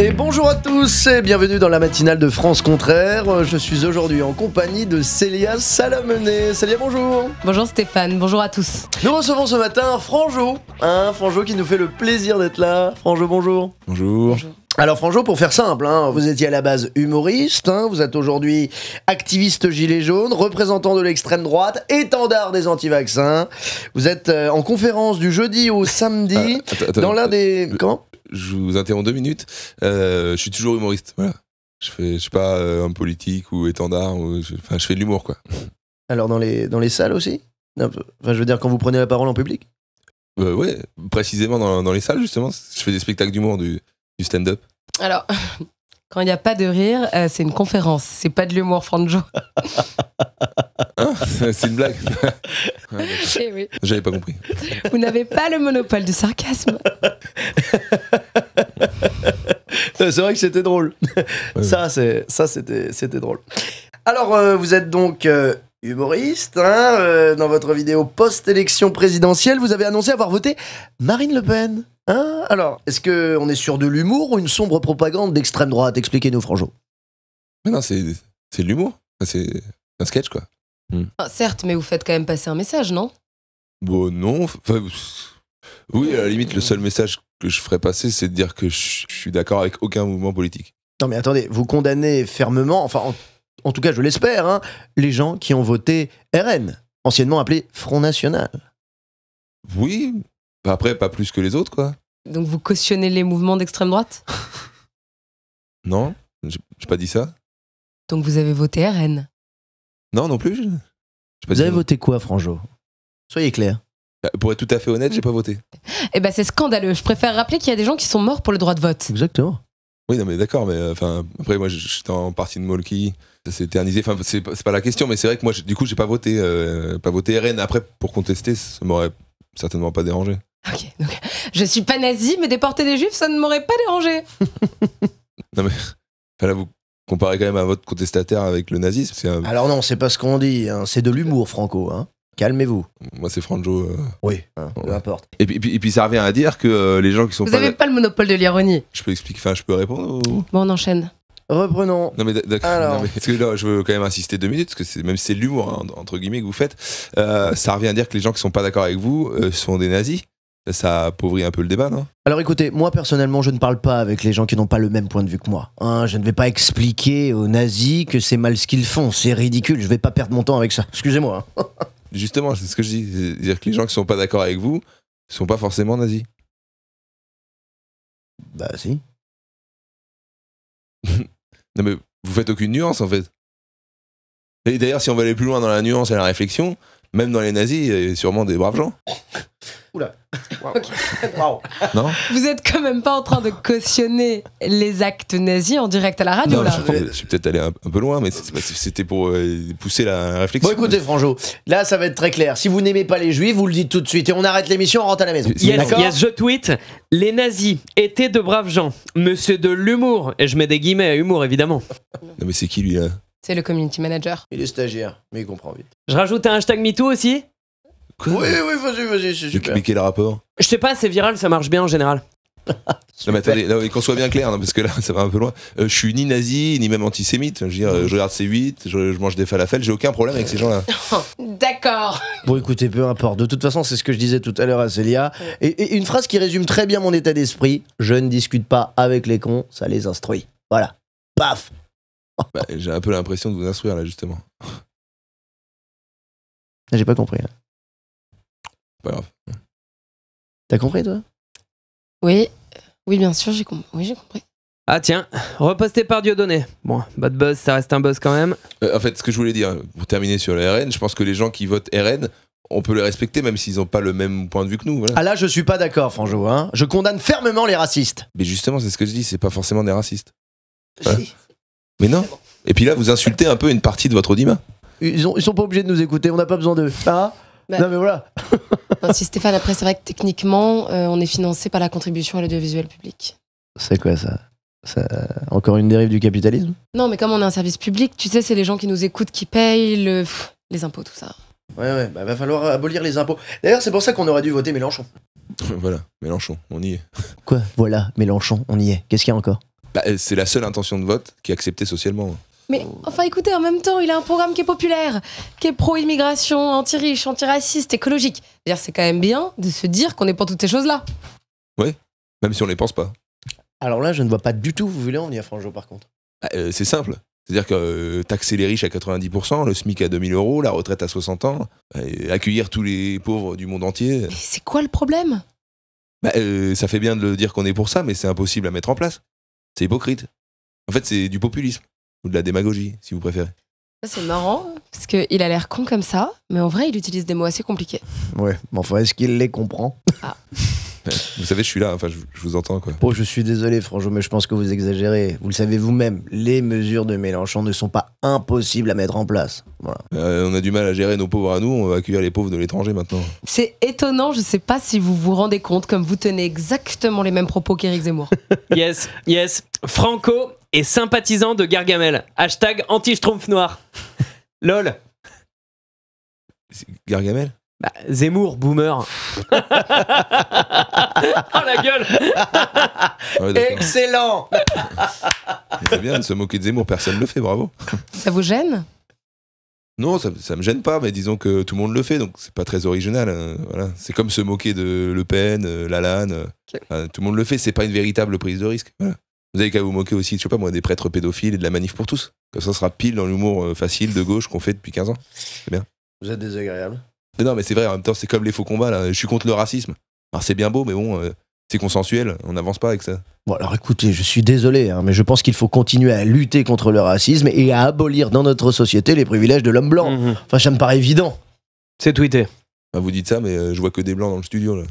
Et bonjour à tous et bienvenue dans la matinale de France Contraire. Je suis aujourd'hui en compagnie de Célia Salamené. Célia, bonjour. Bonjour Stéphane, bonjour à tous. Nous recevons ce matin Franjo, hein, Franjo qui nous fait le plaisir d'être là. Franjo, bonjour. Bonjour. Alors Franjo, pour faire simple, hein, vous étiez à la base humoriste, hein, vous êtes aujourd'hui activiste gilet jaune, représentant de l'extrême droite, étendard des anti-vaccins. Vous êtes euh, en conférence du jeudi au samedi ah, dans l'un des... Euh, Comment je vous interromps deux minutes. Euh, je suis toujours humoriste, voilà. Je fais, je suis pas euh, un politique ou étendard, je, enfin, je fais de l'humour, quoi. Alors dans les, dans les salles aussi Enfin, je veux dire, quand vous prenez la parole en public euh, Oui, précisément dans, dans, les salles, justement. Je fais des spectacles d'humour, du, du stand-up. Alors, quand il n'y a pas de rire, euh, c'est une conférence, c'est pas de l'humour franjo. c'est une blague. Eh J'avais pas compris. Vous n'avez pas le monopole du sarcasme. c'est vrai que c'était drôle. ça, c'était c'était drôle. Alors, euh, vous êtes donc euh, humoriste. Hein, dans votre vidéo post-élection présidentielle, vous avez annoncé avoir voté Marine Le Pen. Hein, alors, est-ce qu'on est sur de l'humour ou une sombre propagande d'extrême droite Expliquez-nous, Franjo. Mais non, c'est de l'humour. C'est un sketch, quoi. Hmm. Ah, certes, mais vous faites quand même passer un message, non Bon, non. Oui, à la limite, le seul message que je ferais passer, c'est de dire que je suis d'accord avec aucun mouvement politique. Non, mais attendez, vous condamnez fermement, enfin, en, tout cas, je l'espère, hein, les gens qui ont voté RN, anciennement appelé Front National. Oui, après, pas plus que les autres, quoi. Donc vous cautionnez les mouvements d'extrême droite Non, j'ai pas dit ça. Donc vous avez voté RN Non, non plus. vous avez voté quoi, Franjo Soyez clair. Bah, pour être tout à fait honnête, j'ai pas voté. Eh ben c'est scandaleux. Je préfère rappeler qu'il y a des gens qui sont morts pour le droit de vote. Exactement. Oui, non, mais d'accord, mais euh, enfin, après, moi, j'étais en partie de Molki, ça s'est éternisé. Enfin, c'est pas la question, mais c'est vrai que moi, du coup, j'ai pas voté, euh, pas voté RN. Après, pour contester, ça m'aurait certainement pas dérangé. Ok, donc je suis pas nazi, mais déporter des juifs, ça ne m'aurait pas dérangé. non mais, là vous comparez quand même à votre contestataire avec le nazisme. Alors non, c'est pas ce qu'on dit, hein. c'est de l'humour, Franco. Hein. Calmez-vous. Moi, c'est Franjo. Euh, oui, hein. peu importe. Et puis, ça revient à dire que euh, les gens qui sont Vous n'avez pas le monopole de l'ironie. Je peux expliquer, enfin, je peux répondre ou... Bon, on enchaîne. Reprenons. Non mais d'accord. je veux quand même insister deux minutes parce que c'est même si c'est l'humour entre guillemets que vous faites, euh, ça revient à dire que les gens qui sont pas d'accord avec vous sont des nazis. Ça appauvrit un peu le débat, non Alors écoutez, moi personnellement, je ne parle pas avec les gens qui n'ont pas le même point de vue que moi. Hein. je ne vais pas expliquer aux nazis que c'est mal ce qu'ils font, c'est ridicule, je ne vais pas perdre mon temps avec ça. Excusez-moi. Hein. Justement, c'est ce que je dis. C'est-à-dire que les gens qui ne sont pas d'accord avec vous ne sont pas forcément nazis. Bah si. non mais vous faites aucune nuance en fait. Et d'ailleurs, si on va aller plus loin dans la nuance et la réflexion, même dans les nazis, il y a sûrement des braves gens. Oula. Wow. Non Vous êtes quand même pas en train de cautionner les actes nazis en direct à la radio là. Je, suis peut-être allé un, peu loin, mais c'était pour euh, pousser la réflexion. Bon, écoutez, Franjo, là, ça va être très clair. Si vous n'aimez pas les juifs, vous le dites tout de suite et on arrête l'émission, on rentre à la maison. Yes, je tweet. Les nazis étaient de braves gens, monsieur de l'humour. Et je mets des guillemets à humour, évidemment. Non, mais c'est qui lui, hein C'est le community manager. Il est stagiaire, mais il comprend vite. Je rajoute un hashtag MeToo aussi oui, oui, vas-y, vas-y, c'est super. le rapport Je sais pas, c'est viral, ça marche bien en général. Non mais attendez, qu'on soit bien clair, hein, parce que là ça va un peu loin. Euh, je suis ni nazi, ni même antisémite. Je, veux dire, je regarde C8, je, mange des falafels, j'ai aucun problème avec ces gens-là. D'accord. Bon, écoutez, peu importe. De toute façon, c'est ce que je disais tout à l'heure à Célia. Et, une phrase qui résume très bien mon état d'esprit je ne discute pas avec les cons, ça les instruit. Voilà. Paf bah, j'ai un peu l'impression de vous instruire là justement. J'ai pas compris. T'as compris, toi Oui, oui, bien sûr, j'ai compris. Ah tiens, reposté par Dieudonné. Bon, bad buzz, ça reste un buzz quand même. Euh, en fait, ce que je voulais dire, pour terminer sur la RN, je pense que les gens qui votent RN, on peut les respecter même s'ils n'ont pas le même point de vue que nous. Ah là, je suis pas d'accord, Franjo. Hein. Je condamne fermement les racistes. Mais justement, c'est ce que je dis, c'est pas forcément des racistes. Mais non. Et puis là, vous insultez un peu une partie de votre audimat. Ils, ils sont pas obligés de nous écouter, on n'a pas besoin d'eux. Ah bah, non, mais voilà. si Stéphane, après, c'est vrai que techniquement, euh, on est financé par la contribution à l'audiovisuel public. C'est quoi ça, Encore une dérive du capitalisme Non, mais comme on est un service public, tu sais, c'est les gens qui nous écoutent qui payent les impôts, tout ça. Ouais, ouais, bah, va falloir abolir les impôts. D'ailleurs, c'est pour ça qu'on aurait dû voter Mélenchon. Voilà, Mélenchon, on y est. Quoi Voilà, Mélenchon, on y est. Qu'est-ce qu'il y a encore bah, euh, C'est la seule intention de vote qui est acceptée socialement. Mais oh. enfin, écoutez, en même temps, il a un programme qui est populaire, qui est pro-immigration, anti-riche, anti-raciste, écologique. C'est quand même bien de se dire qu'on est pour toutes ces choses-là. Oui, même si on ne les pense pas. Alors là, je ne vois pas du tout vous voulez en venir, Franjo, par contre. Ah, euh, c'est simple. C'est-à-dire que euh, taxer les riches à 90%, le SMIC à 2000 euros, la retraite à 60 ans, accueillir tous les pauvres du monde entier. Mais c'est quoi le problème bah, euh, Ça fait bien de le dire qu'on est pour ça, mais c'est impossible à mettre en place. C'est hypocrite. En fait, c'est du populisme ou de la démagogie, si vous préférez. C'est marrant, parce qu'il a l'air con comme ça, mais en vrai, il utilise des mots assez compliqués. Ouais, mais enfin, est-ce qu'il les comprend ah. Vous savez, je suis là, enfin, je, vous entends, quoi. Bon, je suis désolé, François, mais je pense que vous exagérez. Vous le savez vous-même, les mesures de Mélenchon ne sont pas impossibles à mettre en place. Voilà. Euh, on a du mal à gérer nos pauvres à nous, on va accueillir les pauvres de l'étranger maintenant. C'est étonnant, je ne sais pas si vous vous rendez compte, comme vous tenez exactement les mêmes propos qu'Éric Zemmour. yes, yes. Franco, et sympathisant de Gargamel. Hashtag anti-schtroumpf noir. LOL. Gargamel bah, Zemmour, boomer. oh la gueule Excellent C'est bien de se moquer de Zemmour, personne ne le fait, bravo. Ça vous gêne non, ça, ça me gêne pas, mais disons que tout le monde le fait, donc c'est pas très original. Hein, voilà. C'est comme se moquer de Le Pen, euh, Lalanne. Euh, tout le monde le fait, c'est pas une véritable prise de risque. Vous avez qu'à vous moquer aussi, je sais pas moi, des prêtres pédophiles et de la manif pour tous. Comme ça, sera pile dans l'humour euh, facile de gauche qu'on fait depuis 15 ans. C'est bien. Vous êtes désagréable. non, mais c'est vrai, en même temps, c'est comme les faux combats, là. Je suis contre le racisme. Alors, c'est bien beau, mais bon, euh, c'est consensuel, on n'avance pas avec ça. Bon, alors écoutez, je suis désolé, hein, mais je pense qu'il faut continuer à lutter contre le racisme et à abolir dans notre société les privilèges de l'homme blanc. Mhm. Enfin, ça me paraît évident. C'est tweeté. vous dites ça, mais euh, je vois que des blancs dans le studio, là.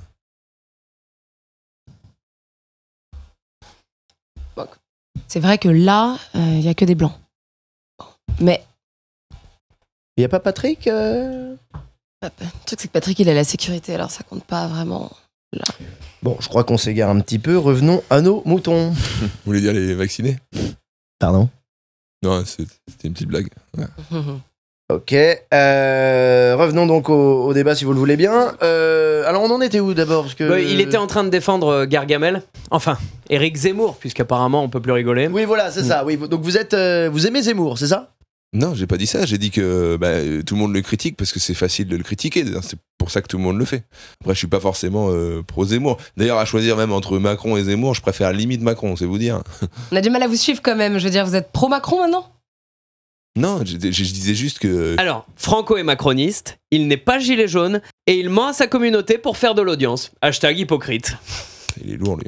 C'est vrai que là, il euh, n'y a que des blancs. Mais. Il n'y a pas Patrick euh... Le truc, c'est que Patrick, il a la sécurité, alors ça compte pas vraiment. Là. Bon, je crois qu'on s'égare un petit peu. Revenons à nos moutons. Vous voulez dire les vacciner Pardon Non, c'était une petite blague. Ok. Euh, revenons donc au, débat si vous le voulez bien. Euh, alors on en était où d'abord que... Bah, il était en train de défendre euh, Gargamel. Enfin, Eric Zemmour, puisqu'apparemment on peut plus rigoler. Oui, voilà, c'est ça. Oui, donc vous êtes, vous aimez Zemmour, c'est ça Non, j'ai pas dit ça. J'ai dit que bah, tout le monde le critique parce que c'est facile de le critiquer. C'est pour ça que tout le monde le fait. Après, je suis pas forcément pro Zemmour. D'ailleurs, à choisir même entre Macron et Zemmour, je préfère limite Macron, c'est vous dire. On a du mal à vous suivre quand même. Je veux dire, vous êtes pro Macron maintenant non, je, disais juste que. Alors, Franco est macroniste, il n'est pas gilet jaune et il ment à sa communauté pour faire de l'audience. Hashtag hypocrite. Il est lourd, lui.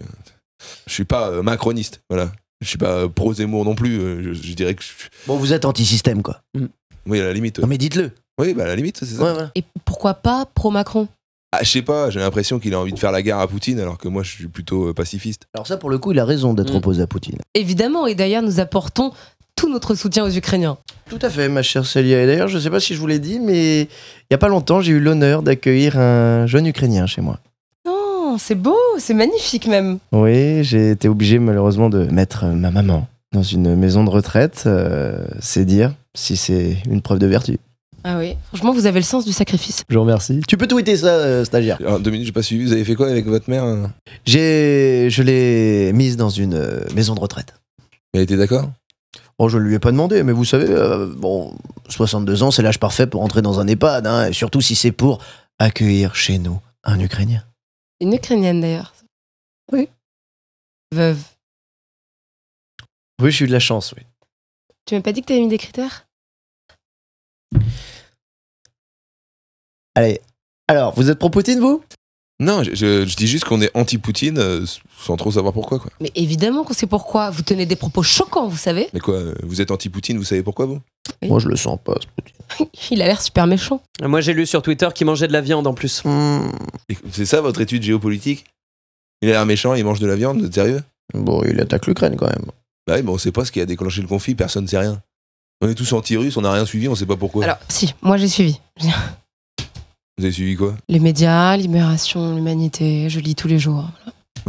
Je suis pas euh, macroniste, voilà. Je suis pas euh, pro-Zemmour non plus. Euh, je, dirais que. Bon, vous êtes anti-système, quoi. Mm. Oui, à la limite. Non, mais dites-le. Oui, bah, à la limite, c'est ça. Et pourquoi pas pro-Macron ah, je sais pas, j'ai l'impression qu'il a envie de faire la guerre à Poutine, alors que moi je suis plutôt pacifiste. Alors ça, pour le coup, il a raison d'être mm. opposé à Poutine. Évidemment, et d'ailleurs, nous apportons notre soutien aux Ukrainiens. Tout à fait, ma chère Célia. Et d'ailleurs, je ne sais pas si je vous l'ai dit, mais il n'y a pas longtemps, j'ai eu l'honneur d'accueillir un jeune Ukrainien chez moi. Non, oh, c'est beau, c'est magnifique même. Oui, j'ai été obligé malheureusement de mettre ma maman dans une maison de retraite. Euh, c'est dire si c'est une preuve de vertu. Ah oui, franchement, vous avez le sens du sacrifice. Je vous remercie. Tu peux tweeter ça, euh, stagiaire. Ah, deux minutes, j'ai pas suivi. Vous avez fait quoi avec votre mère euh J'ai, je l'ai mise dans une maison de retraite. elle était d'accord Oh, je ne lui ai pas demandé, mais vous savez, euh, bon, 62 ans, c'est l'âge parfait pour entrer dans un EHPAD, hein, et surtout si c'est pour accueillir chez nous un Ukrainien. Une Ukrainienne d'ailleurs. Oui. Veuve. Oui, je suis de la chance, oui. Tu m'as pas dit que tu avais mis des critères Allez. Alors, vous êtes pro vous non, je, dis juste qu'on est anti-Poutine euh, sans trop savoir pourquoi. Quoi. Mais évidemment qu'on sait pourquoi. Vous tenez des propos choquants, vous savez. Mais quoi, euh, vous êtes anti-Poutine, vous savez pourquoi vous Moi, je le sens pas, ce Poutine. Il a l'air super méchant. Moi, j'ai lu sur Twitter qu'il mangeait de la viande en plus. Hmm. C'est ça votre étude géopolitique Il a l'air méchant, il mange de la viande, vous sérieux Bon, il attaque l'Ukraine quand même. Bah oui, mais on sait pas ce qui a déclenché le conflit, personne ne sait rien. On est tous anti-russes, on n'a rien suivi, on sait pas pourquoi. Alors, si, moi j'ai suivi. Vous avez suivi quoi Les médias, Libération, l'Humanité, je lis tous les jours.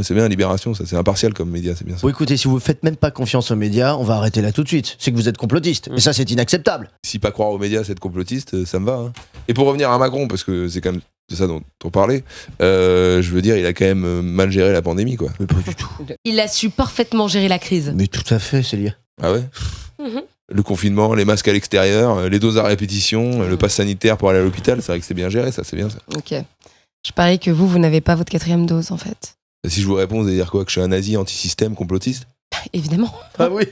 C'est bien, Libération, ça c'est impartial comme média, c'est bien ça. Bon, écoutez, si vous ne faites même pas confiance aux médias, on va arrêter là tout de suite. C'est que vous êtes complotiste. Mais mm. Et ça, c'est inacceptable. Si pas croire aux médias, c'est être complotiste, euh, ça me va. Hein. Et pour revenir à Macron, parce que c'est quand même de ça dont on parlait, euh, je veux dire, il a quand même euh, mal géré la pandémie, quoi. Mais pas du tout. Il a su parfaitement gérer la crise. Mais tout à fait, c'est Célia. Ah ouais mhm le confinement, les masques à l'extérieur, euh, les doses à répétition, euh, le pass sanitaire pour aller à l'hôpital. C'est vrai que c'est bien géré, ça, c'est bien ça. Ok. Je parie que vous, vous n'avez pas votre quatrième dose en fait. si je vous réponds, vous allez dire quoi Que je suis un nazi anti-système, complotiste Évidemment. Ah oui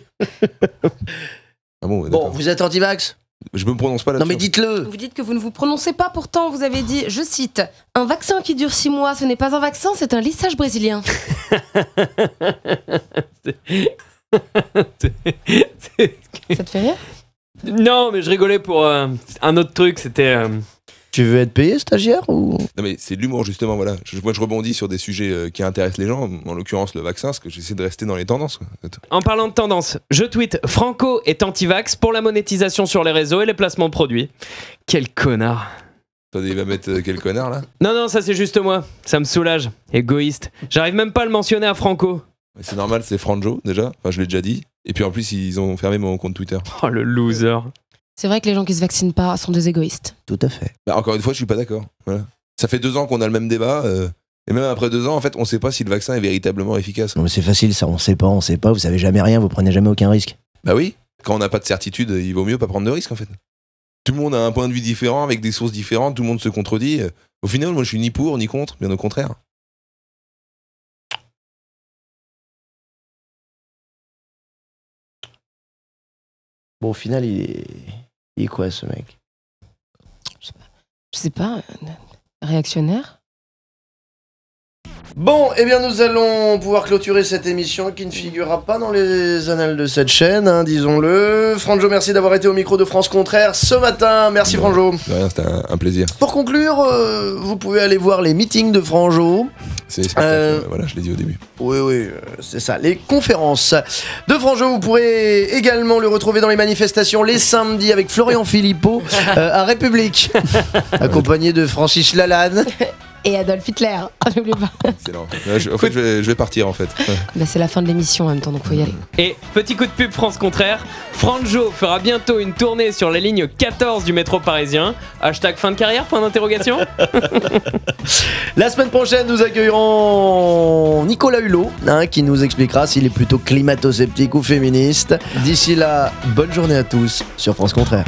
ah bon, vous êtes anti-vax je me prononce pas là-dessus. Non mais dites-le. Vous dites que vous ne vous prononcez pas, pourtant vous avez dit, je cite, un vaccin qui dure six mois, ce n'est pas un vaccin, c'est un lissage brésilien. Ça te fait rire Non, mais je rigolais pour euh, un autre truc, c'était. Euh, tu veux être payé, stagiaire ou Non mais c'est de l'humour justement, voilà. moi je rebondis sur des sujets euh, qui intéressent les gens, en l'occurrence le vaccin, parce que j'essaie de rester dans les tendances. En parlant de tendances je tweete Franco est antivax pour la monétisation sur les réseaux et les placements produits. Quel connard Attendez, il va mettre quel connard là Non, non, ça c'est juste moi. Ça me soulage. Égoïste. J'arrive même pas à le mentionner à Franco. C'est normal, c'est Franjo déjà, je l'ai déjà dit. Et puis en plus, ils ont fermé mon compte Twitter. Oh, le loser. C'est vrai que les gens qui se vaccinent pas sont des égoïstes. Tout à fait. Bah, encore une fois, je suis pas d'accord. Voilà. Ça fait deux ans qu'on a le même débat. Euh, et même après deux ans, en fait, on ne sait pas si le vaccin est véritablement efficace. Non, mais c'est facile, ça, on sait pas, on sait pas, vous savez jamais rien, vous prenez jamais aucun risque. Bah oui, quand on n'a pas de certitude, il vaut mieux pas prendre de risque en fait. Tout le monde a un point de vue différent, avec des sources différentes, tout le monde se contredit. Au final, moi je suis ni pour ni contre, bien au contraire. Bon, au final, il est, quoi ce mec Je sais pas. Euh, réactionnaire Bon, eh bien nous allons pouvoir clôturer cette émission qui ne figurera pas dans les annales de cette chaîne, hein, disons-le. Franjo, merci d'avoir été au micro de France Contraire ce matin. Merci Franjo. c'était un, plaisir. Pour conclure, euh, vous pouvez aller voir les meetings de Franjo euh, euh, voilà, je l'ai dit au début. Oui, oui, euh, c'est ça. Les conférences de Franjo, vous pourrez également le retrouver dans les manifestations les samedis avec Florian Philippot à République, accompagné de Francis Lalanne et Adolf Hitler. n'oublie ah, pas. Excellent. en euh, fait, je vais, partir en fait. Bah, c'est la fin de l'émission en même temps, donc faut y mm. aller. Et petit coup de pub France contraire. Franjo fera bientôt une tournée sur la ligne 14 du métro parisien. Hashtag fin de carrière, point d'interrogation. la semaine prochaine, nous accueillerons Nicolas Hulot, hein, qui nous expliquera s'il est plutôt climato-sceptique ou féministe. D'ici là, bonne journée à tous sur France Contraire.